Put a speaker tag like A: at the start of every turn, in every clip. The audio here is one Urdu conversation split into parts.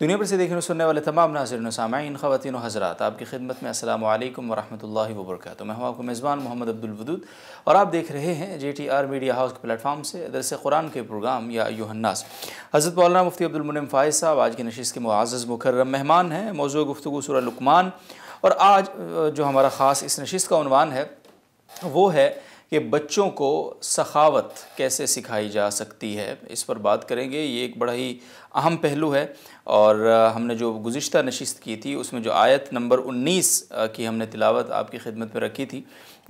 A: دنیا پر سے دیکھنے سننے والے تمام ناظرین و سامعین خواتین و حضرات آپ کی خدمت میں السلام علیکم ورحمۃ اللہ وبرکاتہ میں ہم کو میزبان محمد عبدالودود اور آپ دیکھ رہے ہیں J T R media house کے پلیٹ فارم سے درس قرآن کے پروگرام یا یو حضرت مولانا مفتی عبد المنم فائز صاحب آج کی نشیس کے معزز مکرم مہمان ہیں موضوع گفتگو سورہ لکمان اور آج جو ہمارا خاص اس نشست کا عنوان ہے وہ ہے کہ بچوں کو سخاوت کیسے سکھائی جا سکتی ہے اس پر بات کریں گے یہ ایک بڑا ہی اہم پہلو ہے اور ہم نے جو گزشتہ نشست کی تھی اس میں جو آیت نمبر انیس کی ہم نے تلاوت آپ کی خدمت میں رکھی تھی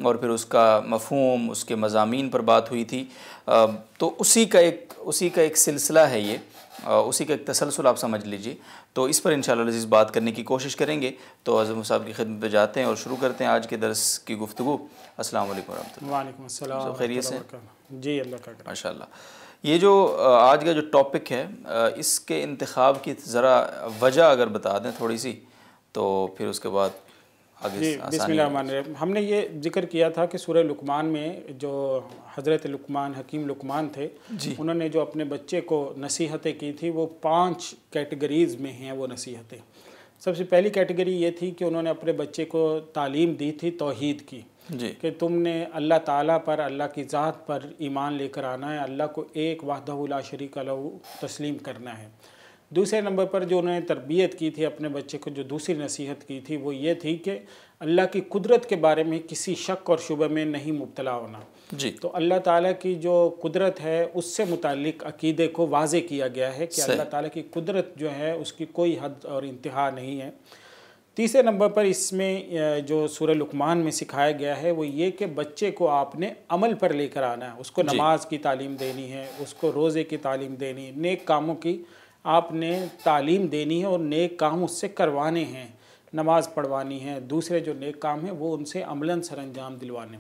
A: اور پھر اس کا مفہوم اس کے مضامین پر بات ہوئی تھی تو اسی کا ایک اسی کا ایک سلسلہ ہے یہ اسی کا ایک تسلسل آپ سمجھ لیجیے تو اس پر انشاءاللہ شاء بات کرنے کی کوشش کریں گے تو عظم صاحب کی خدمت پہ جاتے ہیں اور شروع کرتے ہیں آج کے درس کی گفتگو السلام علیکم ورحمۃ
B: اللہ وعلیکم السلام خیریت سے جی اللہ کا
A: ماشاء اللہ یہ جو آج کا جو ٹاپک ہے اس کے انتخاب کی ذرا وجہ اگر بتا دیں تھوڑی سی تو پھر اس کے بعد
B: جی بسم الرحمن الرحیم ہم نے یہ ذکر کیا تھا کہ سورہ لکمان میں جو حضرت لکمان حکیم لکمان تھے جی۔ انہوں نے جو اپنے بچے کو نصیحتیں کی تھی وہ پانچ کیٹیگریز میں ہیں وہ نصیحتیں سب سے پہلی کیٹیگری یہ تھی کہ انہوں نے اپنے بچے کو تعلیم دی تھی توحید کی جی۔ کہ تم نے اللہ تعالیٰ پر اللہ کی ذات پر ایمان لے کر آنا ہے اللہ کو ایک وحدہ لا شریک عل تسلیم کرنا ہے دوسرے نمبر پر جو انہوں نے تربیت کی تھی اپنے بچے کو جو دوسری نصیحت کی تھی وہ یہ تھی کہ اللہ کی قدرت کے بارے میں کسی شک اور شبہ میں نہیں مبتلا ہونا جی تو اللہ تعالیٰ کی جو قدرت ہے اس سے متعلق عقیدے کو واضح کیا گیا ہے کہ اللہ تعالیٰ کی قدرت جو ہے اس کی کوئی حد اور انتہا نہیں ہے تیسرے نمبر پر اس میں جو سورہ لکمان میں سکھایا گیا ہے وہ یہ کہ بچے کو آپ نے عمل پر لے کر آنا ہے اس کو جی۔ نماز کی تعلیم دینی ہے اس کو روزے کی تعلیم دینی ہے نیک کاموں کی آپ نے تعلیم دینی ہے اور نیک کام اس سے کروانے ہیں نماز پڑھوانی ہے دوسرے جو نیک کام ہیں وہ ان سے عملاً سر انجام دلوانے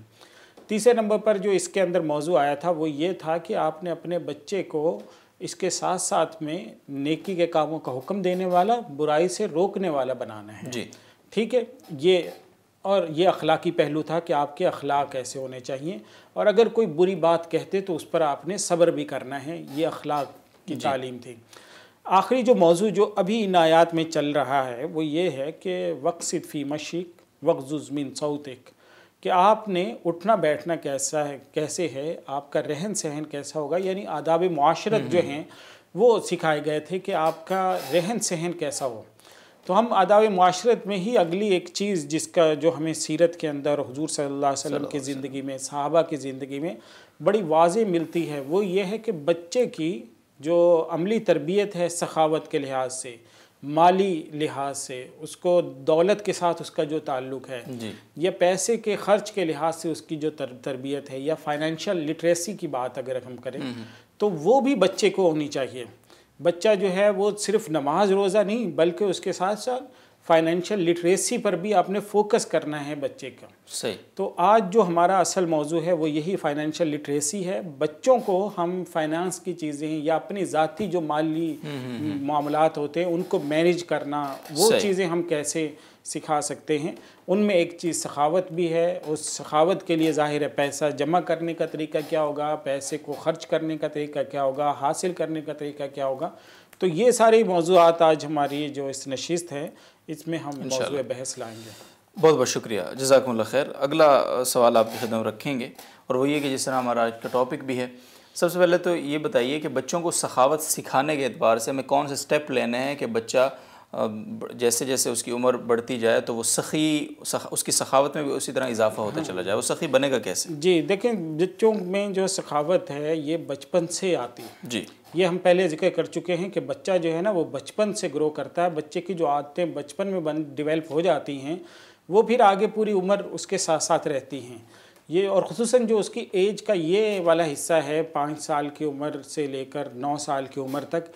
B: تیسرے نمبر پر جو اس کے اندر موضوع آیا تھا وہ یہ تھا کہ آپ نے اپنے بچے کو اس کے ساتھ ساتھ میں نیکی کے کاموں کا حکم دینے والا برائی سے روکنے والا بنانا ہے جی ٹھیک ہے یہ اور یہ اخلاقی پہلو تھا کہ آپ کے اخلاق ایسے ہونے چاہیے اور اگر کوئی بری بات کہتے تو اس پر آپ نے صبر بھی کرنا ہے یہ اخلاق کی جی۔ تعلیم تھی آخری جو موضوع جو ابھی ان آیات میں چل رہا ہے وہ یہ ہے کہ وقصد فی مشق وقف من سعودک کہ آپ نے اٹھنا بیٹھنا کیسا ہے کیسے ہے آپ کا رہن سہن کیسا ہوگا یعنی آداب معاشرت جو ہیں وہ سکھائے گئے تھے کہ آپ کا رہن سہن کیسا ہو تو ہم آداب معاشرت میں ہی اگلی ایک چیز جس کا جو ہمیں سیرت کے اندر حضور صلی اللہ علیہ وسلم کی زندگی میں صحابہ کی زندگی میں بڑی واضح ملتی ہے وہ یہ ہے کہ بچے کی جو عملی تربیت ہے سخاوت کے لحاظ سے مالی لحاظ سے اس کو دولت کے ساتھ اس کا جو تعلق ہے جی۔ یا پیسے کے خرچ کے لحاظ سے اس کی جو تربیت ہے یا فائنینشیل لٹریسی کی بات اگر ہم کریں تو وہ بھی بچے کو ہونی چاہیے بچہ جو ہے وہ صرف نماز روزہ نہیں بلکہ اس کے ساتھ ساتھ فائنینشیل لٹریسی پر بھی آپ نے فوکس کرنا ہے بچے کا صحیح تو آج جو ہمارا اصل موضوع ہے وہ یہی فائنینشیل لٹریسی ہے بچوں کو ہم فائنانس کی چیزیں یا اپنی ذاتی جو مالی معاملات ہوتے ہیں ان کو مینیج کرنا وہ چیزیں ہم کیسے سکھا سکتے ہیں ان میں ایک چیز سخاوت بھی ہے اس سخاوت کے لیے ظاہر ہے پیسہ جمع کرنے کا طریقہ کیا ہوگا پیسے کو خرچ کرنے کا طریقہ کیا ہوگا حاصل کرنے کا طریقہ کیا ہوگا تو یہ ساری موضوعات آج ہماری جو اس نشست ہے اس میں ہم موضوع بحث لائیں گے
A: بہت بہت شکریہ جزاکم اللہ خیر اگلا سوال آپ کی خدم رکھیں گے اور وہ یہ کہ جس طرح ہمارا آج کا ٹاپک بھی ہے سب سے پہلے تو یہ بتائیے کہ بچوں کو سخاوت سکھانے کے اعتبار سے ہمیں کون سے سٹیپ لینے ہیں کہ بچہ جیسے جیسے اس کی عمر بڑھتی جائے تو وہ سخی اس کی سخاوت میں بھی اسی طرح اضافہ ہوتا چلا جائے وہ سخی بنے گا کیسے
B: جی دیکھیں بچوں میں جو سخاوت ہے یہ بچپن سے آتی ہے جی یہ ہم پہلے ذکر کر چکے ہیں کہ بچہ جو ہے نا وہ بچپن سے گرو کرتا ہے بچے کی جو عادتیں بچپن میں بن ڈیولپ ہو جاتی ہیں وہ پھر آگے پوری عمر اس کے ساتھ ساتھ رہتی ہیں یہ اور خصوصاً جو اس کی ایج کا یہ والا حصہ ہے پانچ سال کی عمر سے لے کر نو سال کی عمر تک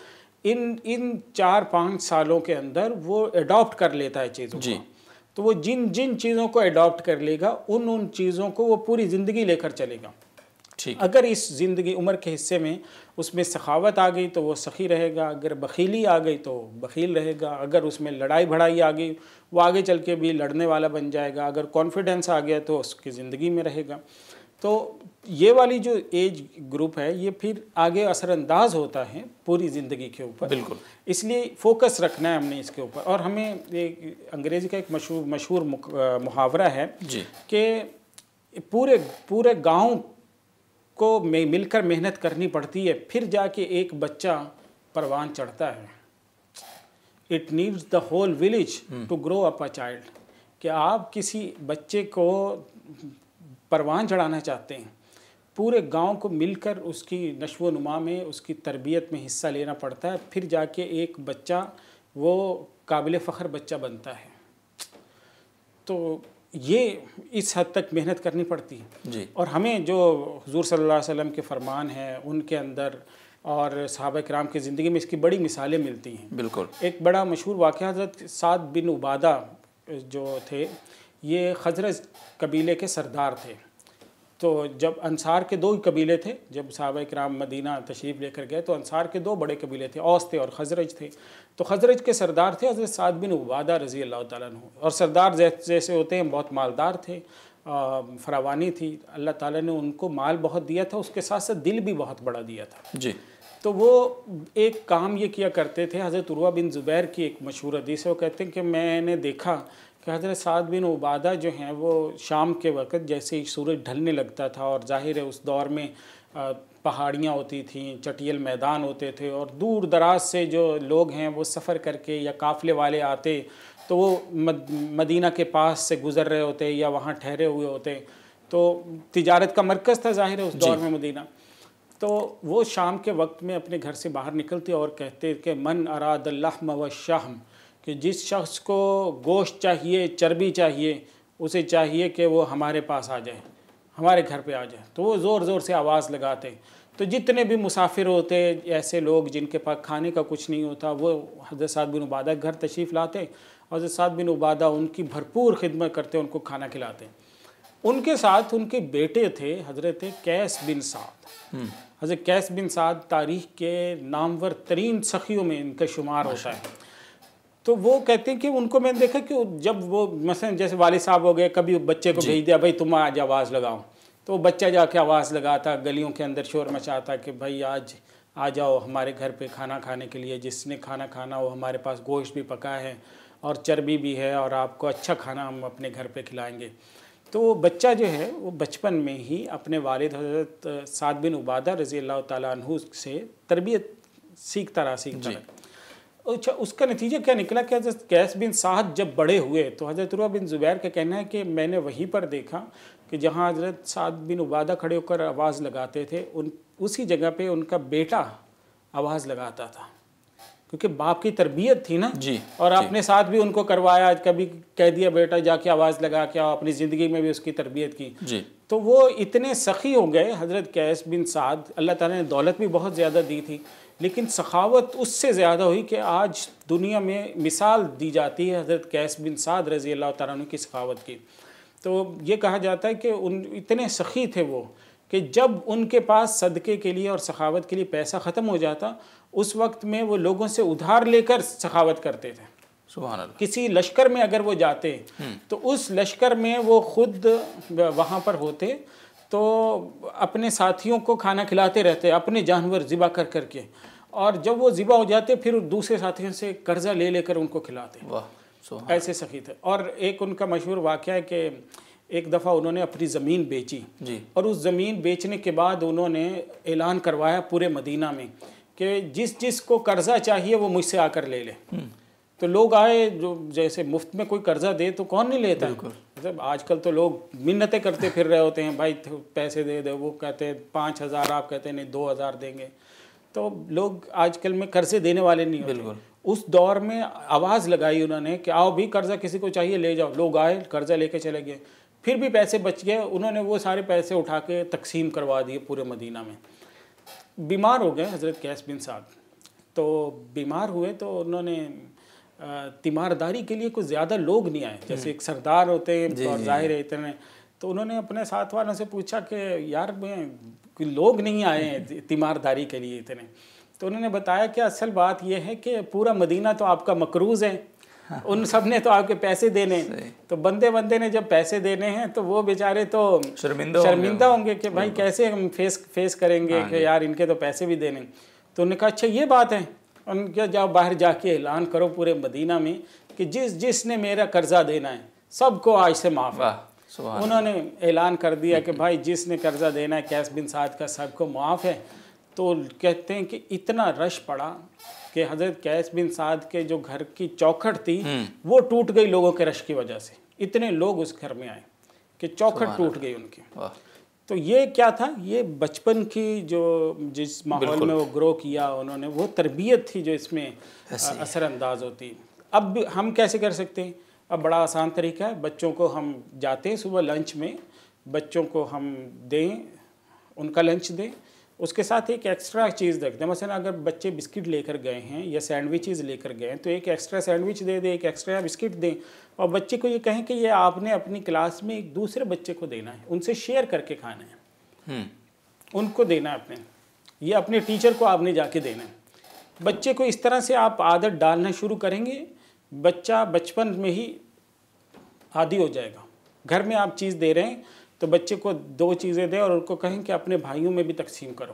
B: ان ان چار پانچ سالوں کے اندر وہ اڈاپٹ کر لیتا ہے چیزوں جی تو وہ جن جن چیزوں کو اڈاپٹ کر لے گا ان ان چیزوں کو وہ پوری زندگی لے کر چلے گا ٹھیک اگر اس زندگی عمر کے حصے میں اس میں سخاوت آ گئی تو وہ سخی رہے گا اگر بخیلی آ گئی تو بخیل رہے گا اگر اس میں لڑائی بھڑائی آ گئی وہ آگے چل کے بھی لڑنے والا بن جائے گا اگر کانفیڈینس آ گیا تو اس کی زندگی میں رہے گا تو یہ والی جو ایج گروپ ہے یہ پھر آگے اثر انداز ہوتا ہے پوری زندگی کے اوپر بالکل اس لیے فوکس رکھنا ہے ہم نے اس کے اوپر اور ہمیں انگریزی کا ایک مشہور مشہور محاورہ ہے جی کہ پورے پورے گاؤں کو مل کر محنت کرنی پڑتی ہے پھر جا کے ایک بچہ پروان چڑھتا ہے it needs the whole village to grow up a child کہ آپ کسی بچے کو پروان چڑھانا چاہتے ہیں پورے گاؤں کو مل کر اس کی نشو و نما میں اس کی تربیت میں حصہ لینا پڑتا ہے پھر جا کے ایک بچہ وہ قابل فخر بچہ بنتا ہے تو یہ اس حد تک محنت کرنی پڑتی ہے جی اور ہمیں جو حضور صلی اللہ علیہ وسلم کے فرمان ہیں ان کے اندر اور صحابہ کرام کی زندگی میں اس کی بڑی مثالیں ملتی ہیں بالکل ایک بڑا مشہور واقعہ حضرت سعد بن عبادہ جو تھے یہ خزرج قبیلے کے سردار تھے تو جب انصار کے دو ہی قبیلے تھے جب صحابہ اکرام مدینہ تشریف لے کر گئے تو انصار کے دو بڑے قبیلے تھے تھے اور خزرج تھے تو خزرج کے سردار تھے حضرت سعد بن عبادہ رضی اللہ تعالیٰ عنہ اور سردار جیسے ہوتے ہیں بہت مالدار تھے فراوانی تھی اللہ تعالیٰ نے ان کو مال بہت دیا تھا اس کے ساتھ ساتھ دل بھی بہت بڑا دیا تھا جی تو وہ ایک کام یہ کیا کرتے تھے حضرت عروہ بن زبیر کی ایک مشہور حدیث ہے وہ کہتے ہیں کہ میں نے دیکھا کہ حضرت سعد بن عبادہ جو ہیں وہ شام کے وقت جیسے ہی سورج ڈھلنے لگتا تھا اور ظاہر ہے اس دور میں پہاڑیاں ہوتی تھیں چٹیل میدان ہوتے تھے اور دور دراز سے جو لوگ ہیں وہ سفر کر کے یا قافلے والے آتے تو وہ مدینہ کے پاس سے گزر رہے ہوتے یا وہاں ٹھہرے ہوئے ہوتے تو تجارت کا مرکز تھا ظاہر ہے اس جی۔ دور میں مدینہ تو وہ شام کے وقت میں اپنے گھر سے باہر نکلتے اور کہتے کہ من اراد اللحم و شہم کہ جس شخص کو گوشت چاہیے چربی چاہیے اسے چاہیے کہ وہ ہمارے پاس آ جائیں ہمارے گھر پہ آ جائے تو وہ زور زور سے آواز لگاتے تو جتنے بھی مسافر ہوتے ایسے لوگ جن کے پاس کھانے کا کچھ نہیں ہوتا وہ حضرت بن عبادہ گھر تشریف لاتے حضرت سعید بن عبادہ ان کی بھرپور خدمت کرتے ان کو کھانا کھلاتے ان کے ساتھ ان کے بیٹے تھے حضرت کیس بن سعد حضرت کیس بن سعد تاریخ کے نامور ترین سخیوں میں ان کا شمار ہوتا ہے تو وہ کہتے ہیں کہ ان کو میں نے دیکھا کہ جب وہ مثلا جیسے والد صاحب ہو گئے کبھی بچے کو جی۔ بھیج دیا بھائی تم آج آواز لگاؤ تو بچہ جا کے آواز لگاتا گلیوں کے اندر شور مچاتا کہ بھائی آج آ جاؤ ہمارے گھر پہ کھانا کھانے کے لیے جس نے کھانا کھانا ہو ہمارے پاس گوشت بھی پکا ہے اور چربی بھی ہے اور آپ کو اچھا کھانا ہم اپنے گھر پہ کھلائیں گے تو وہ بچہ جو ہے وہ بچپن میں ہی اپنے والد حضرت سعد بن عبادہ رضی اللہ تعالیٰ عنہ سے تربیت سیکھتا رہا سیکھتا جی۔ رہا اچھا اس کا نتیجہ کیا نکلا کہ حضرت قیس بن سعد جب بڑے ہوئے تو حضرت روح بن زبیر کا کہنا ہے کہ میں نے وہیں پر دیکھا کہ جہاں حضرت سعد بن عبادہ کھڑے ہو کر آواز لگاتے تھے ان اسی جگہ پہ ان کا بیٹا آواز لگاتا تھا کیونکہ باپ کی تربیت تھی نا جی اور آپ جی۔ نے ساتھ بھی ان کو کروایا کبھی کہہ دیا بیٹا جا کے آواز لگا کے اپنی زندگی میں بھی اس کی تربیت کی جی تو وہ اتنے سخی ہو گئے حضرت قیس بن سعد اللہ تعالیٰ نے دولت بھی بہت زیادہ دی تھی لیکن سخاوت اس سے زیادہ ہوئی کہ آج دنیا میں مثال دی جاتی ہے حضرت قیس بن سعد رضی اللہ تعالیٰ عنہ کی سخاوت کی تو یہ کہا جاتا ہے کہ ان اتنے سخی تھے وہ کہ جب ان کے پاس صدقے کے لیے اور سخاوت کے لیے پیسہ ختم ہو جاتا اس وقت میں وہ لوگوں سے ادھار لے کر سخاوت کرتے تھے کسی لشکر میں اگر وہ جاتے تو اس لشکر میں وہ خود وہاں پر ہوتے تو اپنے ساتھیوں کو کھانا کھلاتے رہتے اپنے جانور ذبح کر کر کے اور جب وہ ذبح ہو جاتے پھر دوسرے ساتھیوں سے قرضہ لے لے کر ان کو کھلاتے ایسے سخی تھے اور ایک ان کا مشہور واقعہ ہے کہ ایک دفعہ انہوں نے اپنی زمین بیچی جی اور اس زمین بیچنے کے بعد انہوں نے اعلان کروایا پورے مدینہ میں کہ جس جس کو قرضہ چاہیے وہ مجھ سے آ کر لے لے تو لوگ آئے جو جیسے مفت میں کوئی قرضہ دے تو کون نہیں لیتا مطلب آج کل تو لوگ منتیں کرتے پھر رہے ہوتے ہیں بھائی پیسے دے دے وہ کہتے ہیں پانچ ہزار آپ کہتے ہیں نہیں دو ہزار دیں گے تو لوگ آج کل میں قرضے دینے والے نہیں بالکل اس دور میں آواز لگائی انہوں نے کہ آؤ بھی قرضہ کسی کو چاہیے لے جاؤ لوگ آئے قرضہ لے کے چلے گئے پھر بھی پیسے بچ گئے انہوں نے وہ سارے پیسے اٹھا کے تقسیم کروا دیے پورے مدینہ میں بیمار ہو گئے حضرت بن صاحب تو بیمار ہوئے تو انہوں نے تیمارداری کے لیے کچھ زیادہ لوگ نہیں آئے جیسے ایک سردار ہوتے ہیں جی، اور جی، ظاہر ہے جی۔ اتنے تو انہوں نے اپنے ساتھ والوں سے پوچھا کہ یار میں لوگ نہیں آئے ہیں تیمارداری کے لیے اتنے تو انہوں نے بتایا کہ اصل بات یہ ہے کہ پورا مدینہ تو آپ کا مقروض ہے ہاں۔ ان سب نے تو آپ کے پیسے دینے تو بندے بندے نے جب پیسے دینے ہیں تو وہ بیچارے تو شرمندہ ہوں گے کہ بھائی کیسے ہم فیس فیس کریں گے ہاں کہ یار ان کے تو پیسے بھی دینے تو انہوں نے کہا اچھا یہ بات ہے ان کے جاؤ باہر جا کے اعلان کرو پورے مدینہ میں کہ جس جس نے میرا قرضہ دینا ہے سب کو آج سے معاف ہے انہوں نے اعلان کر دیا کہ بھائی جس نے قرضہ دینا ہے کیس بن سعد کا سب کو معاف ہے تو کہتے ہیں کہ اتنا رش پڑا کہ حضرت کیس بن سعد کے جو گھر کی چوکھٹ تھی وہ ٹوٹ گئی لوگوں کے رش کی وجہ سے اتنے لوگ اس گھر میں آئے کہ چوکھٹ ٹوٹ گئی ان کی تو یہ کیا تھا یہ بچپن کی جو جس ماحول میں وہ گرو کیا انہوں نے وہ تربیت تھی جو اس میں اثر انداز ہوتی اب ہم کیسے کر سکتے ہیں اب بڑا آسان طریقہ ہے بچوں کو ہم جاتے ہیں صبح لنچ میں بچوں کو ہم دیں ان کا لنچ دیں اس کے ساتھ ایک ایکسٹرا چیز دیکھ دیں مثلا اگر بچے بسکٹ لے کر گئے ہیں یا سینڈوچز لے کر گئے ہیں تو ایک ایکسٹرا سینڈوچ دے دیں ایک ایکسٹرا بسکٹ دیں اور بچے کو یہ کہیں کہ یہ آپ نے اپنی کلاس میں ایک دوسرے بچے کو دینا ہے ان سے شیئر کر کے کھانا ہے ان کو دینا ہے اپنے یہ اپنے ٹیچر کو آپ نے جا کے دینا ہے بچے کو اس طرح سے آپ عادت ڈالنا شروع کریں گے بچہ بچپن میں ہی عادی ہو جائے گا گھر میں آپ چیز دے رہے ہیں تو بچے کو دو چیزیں دیں اور ان کو کہیں کہ اپنے بھائیوں میں بھی تقسیم کرو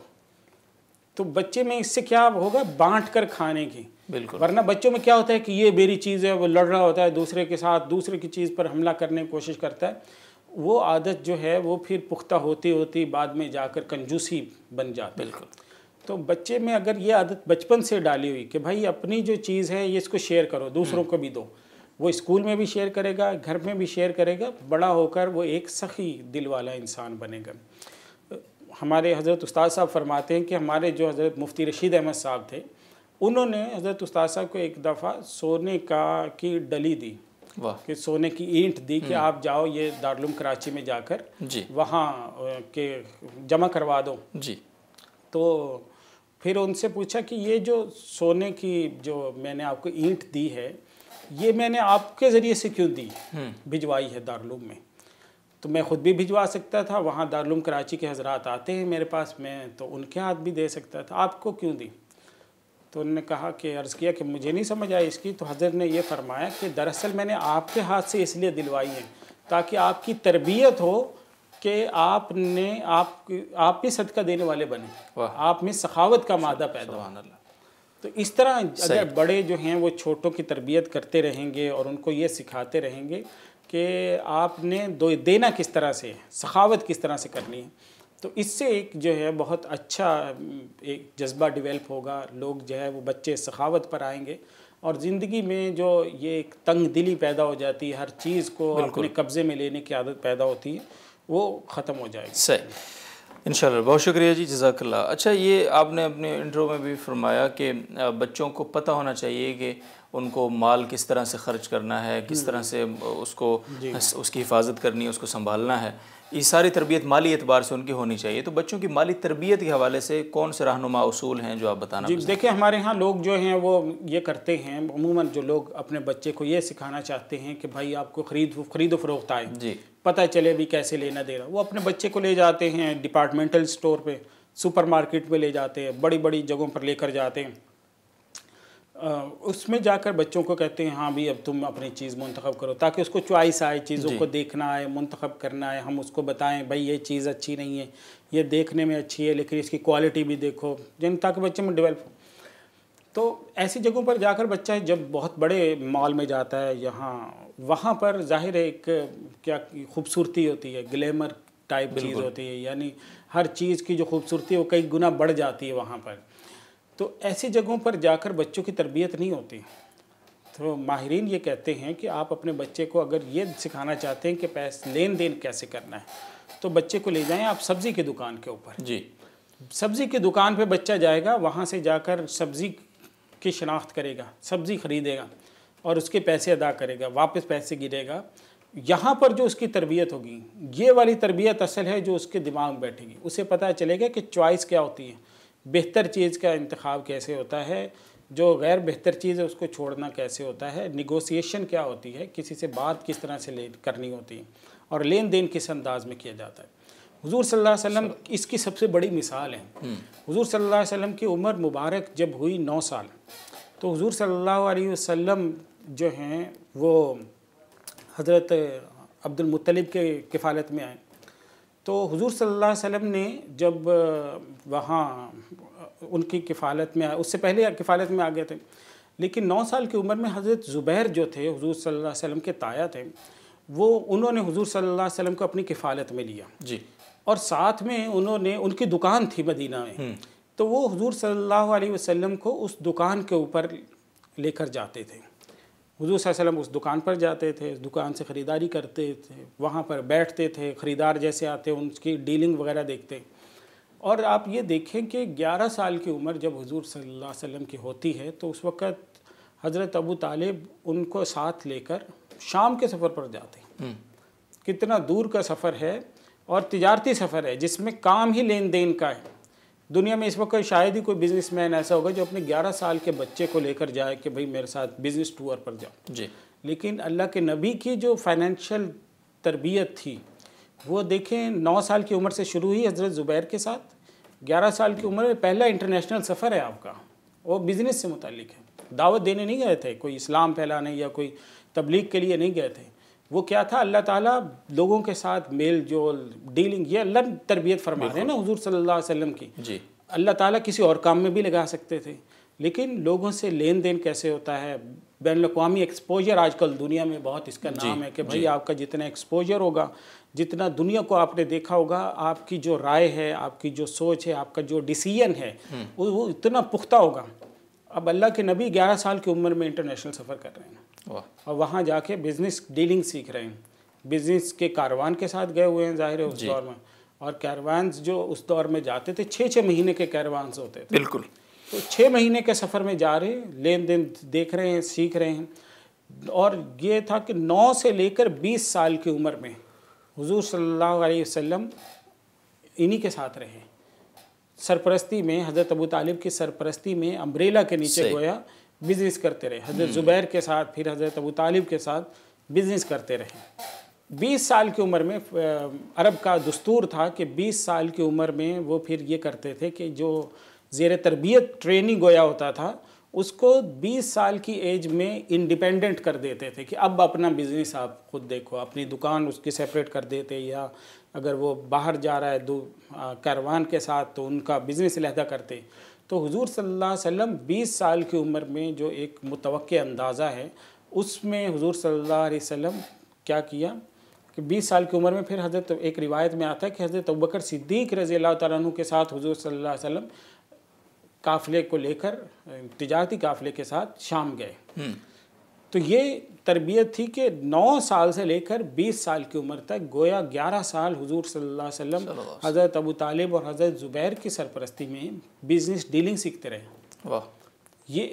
B: تو بچے میں اس سے کیا ہوگا بانٹ کر کھانے کی بالکل ورنہ بچوں میں کیا ہوتا ہے کہ یہ میری چیز ہے وہ لڑ رہا ہوتا ہے دوسرے کے ساتھ دوسرے کی چیز پر حملہ کرنے کی کوشش کرتا ہے وہ عادت جو ہے وہ پھر پختہ ہوتی ہوتی بعد میں جا کر کنجوسی بن جاتا ہے بالکل تو بچے میں اگر یہ عادت بچپن سے ڈالی ہوئی کہ بھائی اپنی جو چیز ہے یہ اس کو شیئر کرو دوسروں کو بھی دو وہ اسکول میں بھی شیئر کرے گا گھر میں بھی شیئر کرے گا بڑا ہو کر وہ ایک سخی دل والا انسان بنے گا ہمارے حضرت استاد صاحب فرماتے ہیں کہ ہمارے جو حضرت مفتی رشید احمد صاحب تھے انہوں نے حضرت استاد صاحب کو ایک دفعہ سونے کا کی ڈلی دی کہ سونے کی اینٹ دی کہ آپ جاؤ یہ دارالعلوم کراچی میں جا کر جی وہاں کے جمع کروا دو جی تو پھر ان سے پوچھا کہ یہ جو سونے کی جو میں نے آپ کو اینٹ دی ہے یہ میں نے آپ کے ذریعے سے کیوں دی بھجوائی ہے دارالعلوم میں تو میں خود بھی بھجوا سکتا تھا وہاں دارالعلوم کراچی کے حضرات آتے ہیں میرے پاس میں تو ان کے ہاتھ بھی دے سکتا تھا آپ کو کیوں دی تو انہوں نے کہا کہ عرض کیا کہ مجھے نہیں سمجھ آئی اس کی تو حضرت نے یہ فرمایا کہ دراصل میں نے آپ کے ہاتھ سے اس لیے دلوائی ہے تاکہ آپ کی تربیت ہو کہ آپ نے آپ آپ بھی صدقہ دینے والے بنے آپ میں سخاوت کا مادہ پیدا ہو تو اس طرح اگر بڑے جو ہیں وہ چھوٹوں کی تربیت کرتے رہیں گے اور ان کو یہ سکھاتے رہیں گے کہ آپ نے دو دینا کس طرح سے سخاوت کس طرح سے کرنی ہے تو اس سے ایک جو ہے بہت اچھا ایک جذبہ ڈیولپ ہوگا لوگ جو ہے وہ بچے سخاوت پر آئیں گے اور زندگی میں جو یہ ایک تنگ دلی پیدا ہو جاتی ہے ہر چیز کو اپنے قبضے میں لینے کی عادت پیدا ہوتی ہے وہ ختم ہو جائے
A: صحیح انشاءاللہ بہت شکریہ جی جزاک اللہ اچھا یہ آپ نے اپنے انٹرو میں بھی فرمایا کہ بچوں کو پتہ ہونا چاہیے کہ ان کو مال کس طرح سے خرچ کرنا ہے کس طرح سے اس کو جی۔ اس کی حفاظت کرنی ہے اس کو سنبھالنا ہے یہ ساری تربیت مالی اعتبار سے ان کی ہونی چاہیے تو بچوں کی مالی تربیت کے حوالے سے کون سے رہنما اصول ہیں جو آپ بتانا جی
B: دیکھیں ہمارے ہاں لوگ جو ہیں وہ یہ کرتے ہیں عموماً جو لوگ اپنے بچے کو یہ سکھانا چاہتے ہیں کہ بھائی آپ کو خرید خرید و فروخت آئے جی پتہ چلے بھی کیسے لینا دے رہا وہ اپنے بچے کو لے جاتے ہیں ڈپارٹمنٹل سٹور پہ سپر مارکیٹ پہ لے جاتے ہیں بڑی بڑی جگہوں پر لے کر جاتے ہیں اس میں جا کر بچوں کو کہتے ہیں ہاں بھی اب تم اپنی چیز منتخب کرو تاکہ اس کو چوائس آئے چیزوں جی۔ کو دیکھنا آئے منتخب کرنا ہے ہم اس کو بتائیں بھائی یہ چیز اچھی نہیں ہے یہ دیکھنے میں اچھی ہے لیکن اس کی کوالٹی بھی دیکھو جن یعنی تاکہ بچے میں ڈیولپ ہو تو ایسی جگہوں پر جا کر بچہ جب بہت بڑے مال میں جاتا ہے یہاں وہاں پر ظاہر ہے ایک کیا خوبصورتی ہوتی ہے گلیمر ٹائپ چیز ہوتی ہے یعنی ہر چیز کی جو خوبصورتی ہے وہ کئی گنا بڑھ جاتی ہے وہاں پر تو ایسی جگہوں پر جا کر بچوں کی تربیت نہیں ہوتی تو ماہرین یہ کہتے ہیں کہ آپ اپنے بچے کو اگر یہ سکھانا چاہتے ہیں کہ پیس لین دین کیسے کرنا ہے تو بچے کو لے جائیں آپ سبزی کی دکان کے اوپر جی سبزی کی دکان پہ بچہ جائے گا وہاں سے جا کر سبزی کی شناخت کرے گا سبزی خریدے گا اور اس کے پیسے ادا کرے گا واپس پیسے گرے گا یہاں پر جو اس کی تربیت ہوگی یہ والی تربیت اصل ہے جو اس کے دماغ میں بیٹھے گی اسے پتا چلے گا کہ چوائس کیا ہوتی ہے بہتر چیز کا انتخاب کیسے ہوتا ہے جو غیر بہتر چیز ہے اس کو چھوڑنا کیسے ہوتا ہے نیگوسیشن کیا ہوتی ہے کسی سے بات کس طرح سے کرنی ہوتی ہے اور لین دین کس انداز میں کیا جاتا ہے حضور صلی اللہ علیہ وسلم اس کی سب سے بڑی مثال ہے حضور صلی اللہ علیہ وسلم کی عمر مبارک جب ہوئی نو سال تو حضور صلی اللہ علیہ وسلم جو ہیں وہ حضرت عبد المطلب کے کفالت میں آئے تو حضور صلی اللہ علیہ وسلم نے جب وہاں ان کی کفالت میں اس سے پہلے کفالت میں آ گئے تھے لیکن نو سال کی عمر میں حضرت زبیر جو تھے حضور صلی اللہ علیہ وسلم کے تایا تھے وہ انہوں نے حضور صلی اللہ علیہ وسلم کو اپنی کفالت میں لیا جی اور ساتھ میں انہوں نے ان کی دکان تھی مدینہ میں تو وہ حضور صلی اللہ علیہ وسلم کو اس دکان کے اوپر لے کر جاتے تھے حضور صلی اللہ علیہ وسلم اس دکان پر جاتے تھے اس دکان سے خریداری کرتے تھے وہاں پر بیٹھتے تھے خریدار جیسے آتے ان کی ڈیلنگ وغیرہ دیکھتے ہیں اور آپ یہ دیکھیں کہ گیارہ سال کی عمر جب حضور صلی اللہ علیہ وسلم کی ہوتی ہے تو اس وقت حضرت ابو طالب ان کو ساتھ لے کر شام کے سفر پر جاتے ہیں کتنا دور کا سفر ہے اور تجارتی سفر ہے جس میں کام ہی لین دین کا ہے دنیا میں اس وقت شاید ہی کوئی بزنس مین ایسا ہوگا جو اپنے گیارہ سال کے بچے کو لے کر جائے کہ بھائی میرے ساتھ بزنس ٹور پر جاؤ جی لیکن اللہ کے نبی کی جو فائنینشیل تربیت تھی وہ دیکھیں نو سال کی عمر سے شروع ہوئی حضرت زبیر کے ساتھ گیارہ سال کی عمر میں پہلا انٹرنیشنل سفر ہے آپ کا وہ بزنس سے متعلق ہے دعوت دینے نہیں گئے تھے کوئی اسلام پھیلانے یا کوئی تبلیغ کے لیے نہیں گئے تھے وہ کیا تھا اللہ تعالیٰ لوگوں کے ساتھ میل جول ڈیلنگ یہ اللہ تربیت رہے ہیں نا حضور صلی اللہ علیہ وسلم کی جی اللہ تعالیٰ کسی اور کام میں بھی لگا سکتے تھے لیکن لوگوں سے لین دین کیسے ہوتا ہے بین الاقوامی ایکسپوجر آج کل دنیا میں بہت اس کا جی۔ نام ہے کہ بھائی جی۔ آپ کا جتنا ایکسپوجر ہوگا جتنا دنیا کو آپ نے دیکھا ہوگا آپ کی جو رائے ہے آپ کی جو سوچ ہے آپ کا جو ڈیسیژن ہے وہ اتنا پختہ ہوگا اب اللہ کے نبی گیارہ سال کی عمر میں انٹرنیشنل سفر کر رہے ہیں اور وہاں جا کے بزنس ڈیلنگ سیکھ رہے ہیں بزنس کے کاروان کے ساتھ گئے ہوئے ہیں ظاہر ہے اس جی۔ دور میں اور کاروانس جو اس دور میں جاتے تھے چھ چھ مہینے کے کیروانس ہوتے تھے بالکل تو چھ مہینے کے سفر میں جا رہے ہیں لین دین دیکھ رہے ہیں سیکھ رہے ہیں اور یہ تھا کہ نو سے لے کر بیس سال کی عمر میں حضور صلی اللہ علیہ وسلم انہی کے ساتھ رہے ہیں سرپرستی میں حضرت ابو طالب کی سرپرستی میں امبریلا کے نیچے گویا بزنس کرتے رہے حضرت زبیر کے ساتھ پھر حضرت ابو طالب کے ساتھ بزنس کرتے رہے بیس سال کی عمر میں عرب کا دستور تھا کہ بیس سال کی عمر میں وہ پھر یہ کرتے تھے کہ جو زیر تربیت ٹریننگ گویا ہوتا تھا اس کو بیس سال کی ایج میں انڈیپینڈنٹ کر دیتے تھے کہ اب اپنا بزنس آپ خود دیکھو اپنی دکان اس کی سیپریٹ کر دیتے یا اگر وہ باہر جا رہا ہے دو کاروان کے ساتھ تو ان کا بزنس علیحدہ کرتے تو حضور صلی اللہ علیہ وسلم بیس سال کی عمر میں جو ایک متوقع اندازہ ہے اس میں حضور صلی اللہ علیہ وسلم کیا کیا کہ بیس سال کی عمر میں پھر حضرت ایک روایت میں آتا ہے کہ حضرت ابکر صدیق رضی اللہ تعالیٰ کے ساتھ حضور صلی اللہ علیہ وسلم قافلے کو لے کر تجارتی قافلے کے ساتھ شام گئے تو یہ تربیت تھی کہ نو سال سے لے کر بیس سال کی عمر تک گویا گیارہ سال حضور صلی اللہ علیہ وسلم حضرت ابو طالب اور حضرت زبیر کی سرپرستی میں بزنس ڈیلنگ سیکھتے رہے یہ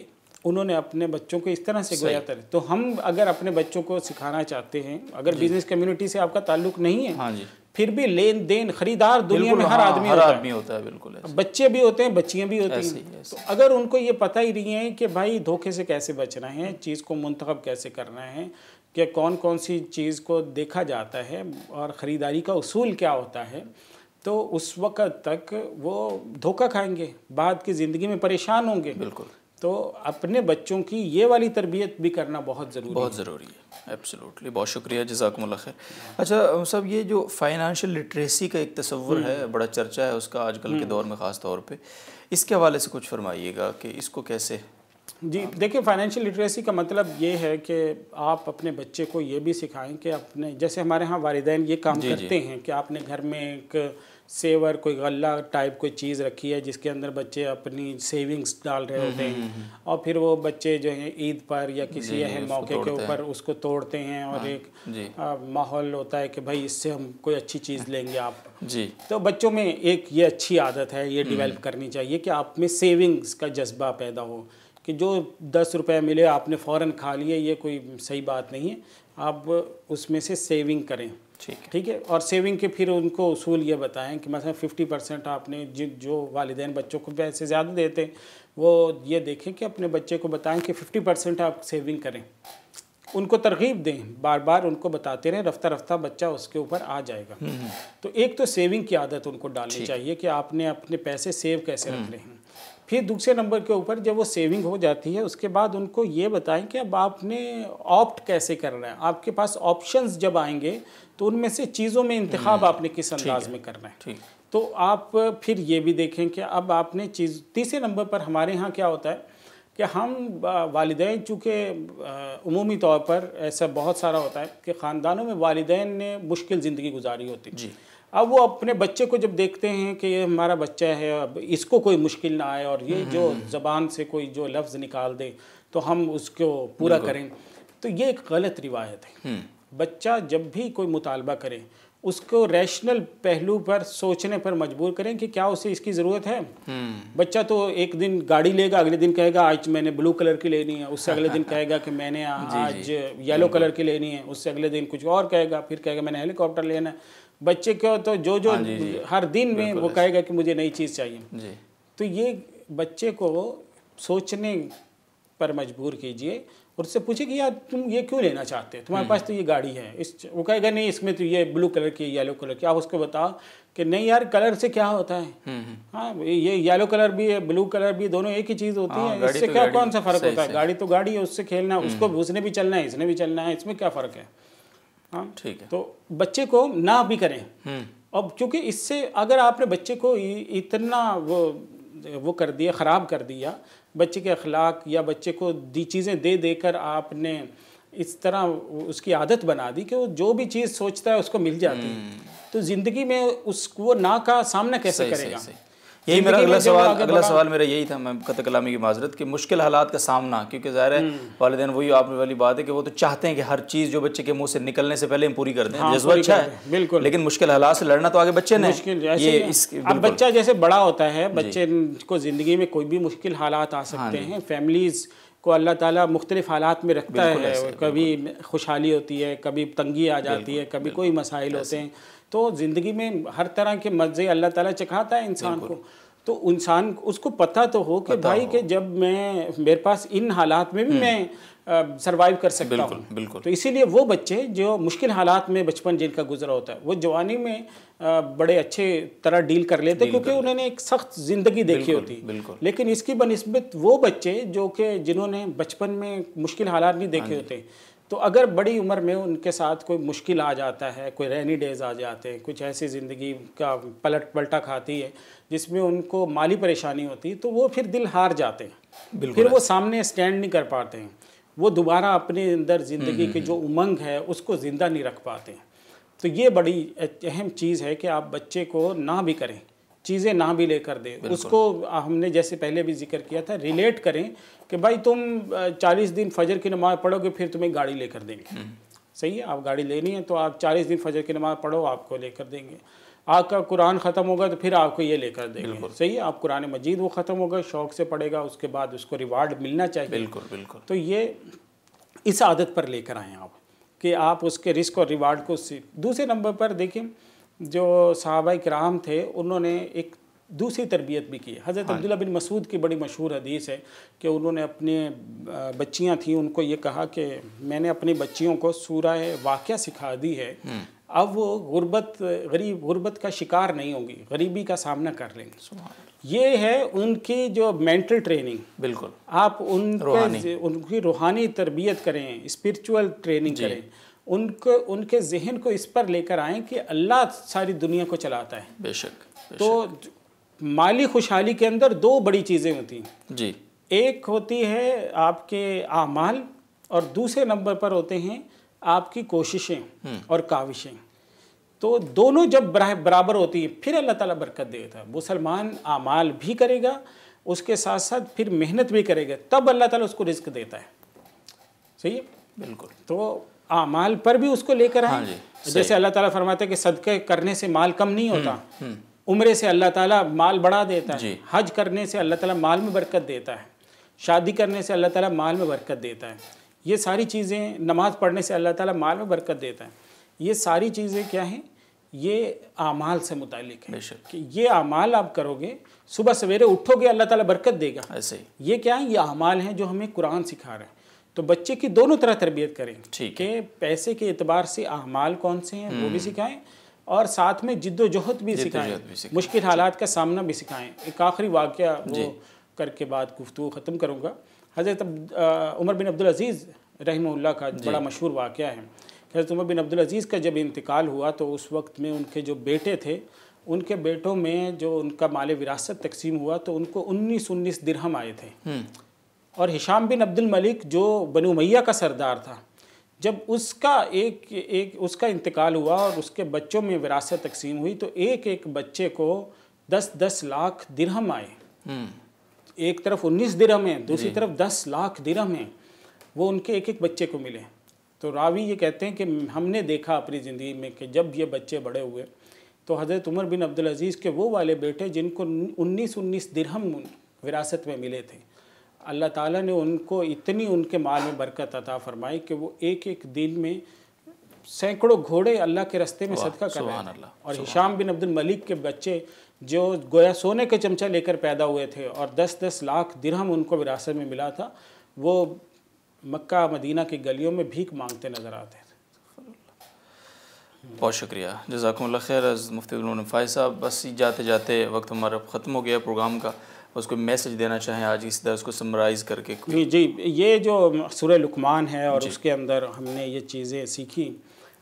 B: انہوں نے اپنے بچوں کو اس طرح سے گویا تر تو ہم اگر اپنے بچوں کو سکھانا چاہتے ہیں اگر بزنس کمیونٹی جی۔ سے آپ کا تعلق نہیں ہے ہاں جی۔ پھر بھی لین دین خریدار دنیا میں ہر ہاں، آدمی
A: ہوتا ہے بالکل
B: بچے بھی ہوتے ہیں بچیاں بھی ہوتی ہیں تو اگر ان کو یہ پتہ ہی نہیں ہیں کہ بھائی دھوکے سے کیسے بچ رہے ہیں چیز کو منتخب کیسے کر ہے کہ کون کون سی چیز کو دیکھا جاتا ہے اور خریداری کا اصول کیا ہوتا ہے تو اس وقت تک وہ دھوکہ کھائیں گے بعد کی زندگی میں پریشان ہوں گے بالکل تو اپنے بچوں کی یہ والی تربیت بھی کرنا بہت ضروری بہت
A: ضروری ہے ایبسلوٹلی بہت شکریہ جزاکم اللہ خیر اچھا صاحب یہ جو فائنانشیل لٹریسی کا ایک تصور ہے بڑا چرچا ہے اس کا آج کل کے دور میں خاص طور پہ اس کے حوالے سے کچھ فرمائیے گا کہ اس کو کیسے
B: جی دیکھیں فائنینشیل لٹریسی کا مطلب یہ ہے کہ آپ اپنے بچے کو یہ بھی سکھائیں کہ اپنے جیسے ہمارے ہاں والدین یہ کام جی، جی۔ کرتے ہیں کہ آپ نے گھر میں ایک سیور کوئی غلہ ٹائپ کوئی چیز رکھی ہے جس کے اندر بچے اپنی سیونگس ڈال رہے ہوتے ہیں اور پھر وہ بچے جو ہیں عید پر یا کسی جی، جی، اہم موقع کے اوپر اس کو توڑتے ہیں اور ہاں، ایک جی۔ ماحول ہوتا ہے کہ بھائی اس سے ہم کوئی اچھی چیز ہاں۔ لیں گے آپ جی تو بچوں میں ایک یہ اچھی عادت ہے یہ ڈیولپ کرنی چاہیے کہ آپ میں سیونگس کا جذبہ پیدا ہو کہ جو دس روپے ملے آپ نے فوراً کھا لیا یہ کوئی صحیح بات نہیں ہے آپ اس میں سے سیونگ کریں ٹھیک ہے اور سیونگ کے پھر ان کو اصول یہ بتائیں کہ مثلا ففٹی پرسینٹ آپ نے جو والدین بچوں کو پیسے زیادہ دیتے ہیں وہ یہ دیکھیں کہ اپنے بچے کو بتائیں کہ ففٹی پرسینٹ آپ سیونگ کریں ان کو ترغیب دیں بار بار ان کو بتاتے رہیں رفتہ رفتہ بچہ اس کے اوپر آ جائے گا تو ایک تو سیونگ کی عادت ان کو ڈالنی چاہیے کہ آپ نے اپنے پیسے سیو کیسے رکھ رہے ہیں پھر دوسرے نمبر کے اوپر جب وہ سیونگ ہو جاتی ہے اس کے بعد ان کو یہ بتائیں کہ اب آپ نے آپٹ کیسے کرنا ہے آپ کے پاس آپشنز جب آئیں گے تو ان میں سے چیزوں میں انتخاب آپ نے کس انداز میں کرنا ہے تو آپ پھر یہ بھی دیکھیں کہ اب آپ نے چیز تیسرے نمبر پر ہمارے ہاں کیا ہوتا ہے کہ ہم والدین چونکہ عمومی طور پر ایسا بہت سارا ہوتا ہے کہ خاندانوں میں والدین نے مشکل زندگی گزاری ہوتی ہے جی۔ اب وہ اپنے بچے کو جب دیکھتے ہیں کہ یہ ہمارا بچہ ہے اب اس کو کوئی مشکل نہ آئے اور یہ جو زبان سے کوئی جو لفظ نکال دے تو ہم اس کو پورا کریں تو یہ ایک غلط روایت ہے بچہ جب بھی کوئی مطالبہ کرے اس کو ریشنل پہلو پر سوچنے پر مجبور کریں کہ کیا اسے اس کی ضرورت ہے بچہ تو ایک دن گاڑی لے گا اگلے دن کہے گا آج میں نے بلو کلر کی لینی ہے اس سے اگلے دن کہے گا کہ میں نے جی، آج یلو جی۔ کلر کی لینی ہے اس سے اگلے دن کچھ اور کہے گا پھر کہے گا میں نے ہیلی کاپٹر لینا ہے بچے کو تو جو جو ہاں، جی، ہر دن میں وہ کہے گا کہ مجھے نئی چیز چاہیے تو یہ بچے کو سوچنے پر مجبور کیجیے اور اس سے پوچھے کہ یار تم یہ کیوں لینا چاہتے تمہارے پاس تو یہ گاڑی ہے اس وہ کہے گا نہیں اس میں تو یہ بلو کلر کی یلو کلر کی آپ اس کو بتاؤ کہ نہیں یار کلر سے کیا ہوتا ہے ہاں یہ یلو کلر بھی ہے بلو کلر بھی دونوں ایک ہی چیز ہوتی ہے ہاں، اس سے کیا کون سا فرق ہوتا ہے گاڑی تو گاڑی ہے اس سے کھیلنا ہے اس کو اس نے بھی چلنا ہے اس نے بھی چلنا ہے اس میں کیا فرق ہے ہاں ٹھیک ہے تو بچے کو نہ بھی کریں اب چونکہ اس سے اگر آپ نے بچے کو اتنا وہ وہ کر دیا خراب کر دیا بچے کے اخلاق یا بچے کو دی چیزیں دے دے کر آپ نے اس طرح اس کی عادت بنا دی کہ وہ جو بھی چیز سوچتا ہے اس کو مل جاتی ہے تو زندگی میں اس وہ نا کا سامنا کیسے کرے گا یہی میرا اگلا سوال اگلا سوال
A: میرا یہی تھا میں قطع کلامی کی معذرت کہ مشکل حالات کا سامنا کیونکہ ظاہر ہے والدین وہی آپ نے والی بات ہے کہ وہ تو چاہتے ہیں کہ ہر چیز جو بچے کے منہ سے نکلنے سے پہلے ہم پوری کر دیں ہاں، اچھا ہے بالکل لیکن مشکل حالات سے لڑنا تو آگے
B: بچے نے اب بچہ جیسے بڑا ہوتا ہے جی۔ بچے کو زندگی میں کوئی بھی مشکل حالات آ سکتے ہاں جی۔ ہیں فیملیز کو اللہ تعالیٰ مختلف حالات میں رکھتا ہے کبھی خوشحالی ہوتی ہے کبھی تنگی آ جاتی ہے کبھی کوئی مسائل ہوتے ہیں تو زندگی میں ہر طرح کے مزے اللہ تعالیٰ چکھاتا ہے انسان کو تو انسان اس کو پتہ تو ہو کہ بھائی کہ جب میں میرے پاس ان حالات میں بھی میں سروائیو کر سکتا ہوں بالکل تو اسی لیے وہ بچے جو مشکل حالات میں بچپن جن کا گزرا ہوتا ہے وہ جوانی میں بڑے اچھے طرح ڈیل کر لیتے ہیں کیونکہ انہوں نے ایک سخت زندگی دیکھی ہوتی ہے بالکل لیکن اس کی بنسبت وہ بچے جو کہ جنہوں نے بچپن میں مشکل حالات نہیں دیکھے ہاں جی۔ ہوتے تو اگر بڑی عمر میں ان کے ساتھ کوئی مشکل آ جاتا ہے کوئی رینی ڈیز آ جاتے ہیں کچھ ایسی زندگی کا پلٹ پلٹا کھاتی ہے جس میں ان کو مالی پریشانی ہوتی تو وہ پھر دل ہار جاتے ہیں پھر وہ سامنے سٹینڈ نہیں کر پاتے ہیں وہ دوبارہ اپنے اندر زندگی کی جو امنگ ہے اس کو زندہ نہیں رکھ پاتے ہیں تو یہ بڑی اہم چیز ہے کہ آپ بچے کو نہ بھی کریں چیزیں نہ بھی لے کر دیں اس کو ہم نے جیسے پہلے بھی ذکر کیا تھا ریلیٹ کریں کہ بھائی تم چالیس دن فجر کی نماز پڑھو گے پھر تمہیں گاڑی لے کر دیں گے صحیح ہے آپ گاڑی لینی ہے تو آپ چالیس دن فجر کی نماز پڑھو آپ کو لے کر دیں گے آپ کا قرآن ختم ہوگا تو پھر آپ کو یہ لے کر دیں گے صحیح ہے آپ قرآن مجید وہ ختم ہوگا شوق سے پڑے گا اس کے بعد اس کو ریوارڈ ملنا چاہیے بالکل بالکل تو یہ اس عادت پر لے کر آئیں آپ کہ آپ اس کے رسک اور ریوارڈ کو سی... دوسرے نمبر پر دیکھیں جو صحابہ کرام تھے انہوں نے ایک دوسری تربیت بھی کی حضرت ہاں جی۔ عبداللہ بن مسعود کی بڑی مشہور حدیث ہے کہ انہوں نے اپنے بچیاں تھیں ان کو یہ کہا کہ میں نے اپنی بچیوں کو سورہ واقعہ سکھا دی ہے اب وہ غربت غریب غربت کا شکار نہیں ہوگی غریبی کا سامنا کر لیں گے یہ ہے ان کی جو مینٹل ٹریننگ بالکل آپ ان ان کی روحانی تربیت کریں اسپریچول جی۔ ٹریننگ کریں ان کو ان کے ذہن کو اس پر لے کر آئیں کہ اللہ ساری دنیا کو چلاتا ہے بے شک تو مالی خوشحالی کے اندر دو بڑی چیزیں ہوتی ہیں جی ایک ہوتی ہے آپ کے اعمال اور دوسرے نمبر پر ہوتے ہیں آپ کی کوششیں اور کاوشیں تو دونوں جب برابر ہوتی ہیں پھر اللہ تعالیٰ برکت دیتا ہے مسلمان اعمال بھی کرے گا اس کے ساتھ ساتھ پھر محنت بھی کرے گا تب اللہ تعالیٰ اس کو رزق دیتا ہے صحیح ہے بالکل تو اعمال پر بھی اس کو لے کر آئیں ہاں جی، جیسے اللہ تعالیٰ فرماتا ہے کہ صدقے کرنے سے مال کم نہیں ہوتا عمرے سے اللہ تعالیٰ مال بڑھا دیتا ہے جی۔ حج کرنے سے اللہ تعالیٰ مال میں برکت دیتا ہے شادی کرنے سے اللہ تعالیٰ مال میں برکت دیتا ہے یہ ساری چیزیں نماز پڑھنے سے اللہ تعالیٰ مال میں برکت دیتا ہے یہ ساری چیزیں کیا ہیں یہ اعمال سے متعلق ہے یہ اعمال آپ کرو گے صبح سویرے اٹھو گے اللہ تعالیٰ برکت دے گا یہ کیا ہیں یہ اعمال ہیں جو ہمیں قرآن سکھا رہے ہیں تو بچے کی دونوں طرح تربیت کریں کہ پیسے کے اعتبار سے اعمال کون سے ہیں وہ بھی سکھائیں اور ساتھ میں جد و جہد بھی سکھائیں مشکل حالات کا سامنا بھی سکھائیں ایک آخری واقعہ وہ جی۔ کر کے بعد گفتگو ختم کروں گا حضرت عمر بن عبدالعزیز رحمہ اللہ کا جی۔ بڑا مشہور واقعہ ہے حضرت عمر بن عبدالعزیز کا جب انتقال ہوا تو اس وقت میں ان کے جو بیٹے تھے ان کے بیٹوں میں جو ان کا مال وراثت تقسیم ہوا تو ان کو انیس انیس درہم آئے تھے اور حشام بن عبد الملک جو بنو میہ کا سردار تھا جب اس کا ایک ایک اس کا انتقال ہوا اور اس کے بچوں میں وراثت تقسیم ہوئی تو ایک ایک بچے کو دس دس لاکھ درہم آئے ایک طرف انیس درہم ہیں دوسری جی۔ طرف دس لاکھ درم ہیں وہ ان کے ایک ایک بچے کو ملے تو راوی یہ کہتے ہیں کہ ہم نے دیکھا اپنی زندگی میں کہ جب یہ بچے بڑے ہوئے تو حضرت عمر بن عبدالعزیز کے وہ والے بیٹے جن کو انیس انیس درہم وراثت میں ملے تھے اللہ تعالیٰ نے ان کو اتنی ان کے مال میں برکت عطا فرمائی کہ وہ ایک ایک دن میں سینکڑوں گھوڑے اللہ کے رستے میں صدقہ کر رہے ہیں اور حشام بن عبد الملک کے بچے جو گویا سونے کے چمچہ لے کر پیدا ہوئے تھے اور دس دس لاکھ درہم ان کو وراثت میں ملا تھا وہ مکہ مدینہ کی گلیوں میں بھیک مانگتے نظر آتے تھے
A: بہت شکریہ جزاکم اللہ خیر از مفتی فائز صاحب بس جاتے جاتے وقت ہمارا ختم ہو گیا پروگرام کا اس کو میسج دینا چاہیں آج اس اس کو سمرائز کر کے
B: جی یہ جو سورہ لکمان ہے اور جی۔ اس کے اندر ہم نے یہ چیزیں سیکھی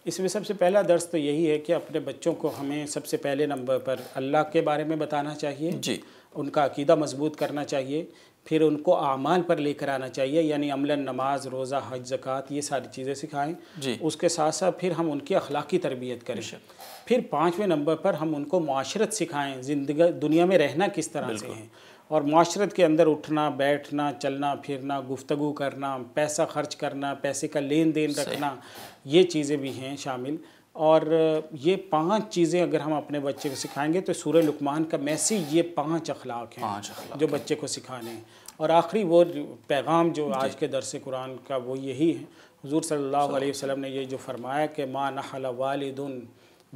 B: اس میں سب سے پہلا درس تو یہی ہے کہ اپنے بچوں کو ہمیں سب سے پہلے نمبر پر اللہ کے بارے میں بتانا چاہیے جی ان کا عقیدہ مضبوط کرنا چاہیے پھر ان کو اعمال پر لے کر آنا چاہیے یعنی عملہ نماز روزہ حج زکوٰۃ یہ ساری چیزیں سکھائیں جی۔ اس کے ساتھ ساتھ پھر ہم ان کی اخلاقی تربیت کریں پھر پانچویں نمبر پر ہم ان کو معاشرت سکھائیں زندگی دنیا میں رہنا کس طرح سے ہیں اور معاشرت کے اندر اٹھنا بیٹھنا چلنا پھرنا گفتگو کرنا پیسہ خرچ کرنا پیسے کا لین دین رکھنا یہ چیزیں بھی ہیں شامل اور یہ پانچ چیزیں اگر ہم اپنے بچے کو سکھائیں گے تو سورہ لکمان کا میسیج یہ پانچ اخلاق ہیں جو بچے کو سکھانے ہیں اور آخری وہ پیغام جو جی۔ آج کے درس قرآن کا وہ یہی ہے حضور صلی اللہ علیہ وسلم نے یہ جو فرمایا کہ والدن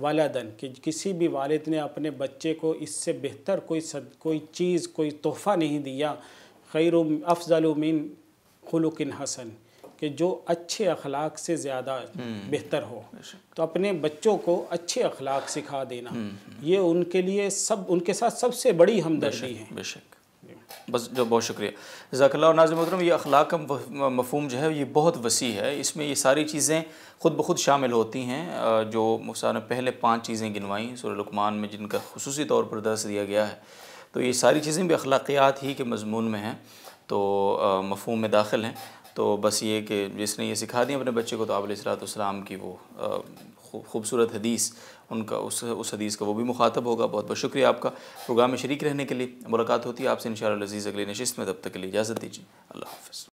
B: والدن کہ کسی بھی والد نے اپنے بچے کو اس سے بہتر کوئی کوئی چیز کوئی تحفہ نہیں دیا خیر افضل من خلق حسن کہ جو اچھے اخلاق سے زیادہ بہتر ہو تو اپنے بچوں کو اچھے اخلاق سکھا دینا یہ ان کے لیے سب ان کے ساتھ سب سے بڑی ہمدرشے ہیں
A: بس جو بہت شکریہ ذاک اللہ اور ناظم محترم یہ اخلاق مفہوم جو ہے یہ بہت وسیع ہے اس میں یہ ساری چیزیں خود بخود شامل ہوتی ہیں جو مختصر نے پہلے پانچ چیزیں گنوائیں لقمان میں جن کا خصوصی طور پر درس دیا گیا ہے تو یہ ساری چیزیں بھی اخلاقیات ہی کے مضمون میں ہیں تو مفہوم میں داخل ہیں تو بس یہ کہ جس نے یہ سکھا دیا اپنے بچے کو تو آپ علیہ والسلام کی وہ خوبصورت حدیث ان کا اس اس حدیث کا وہ بھی مخاطب ہوگا بہت بہت شکریہ آپ کا پروگرام میں شریک رہنے کے لیے
B: ملاقات ہوتی ہے آپ سے انشاءاللہ العزیز عزیز اگلی نشست میں دب تک کے لیے اجازت دیجیے اللہ حافظ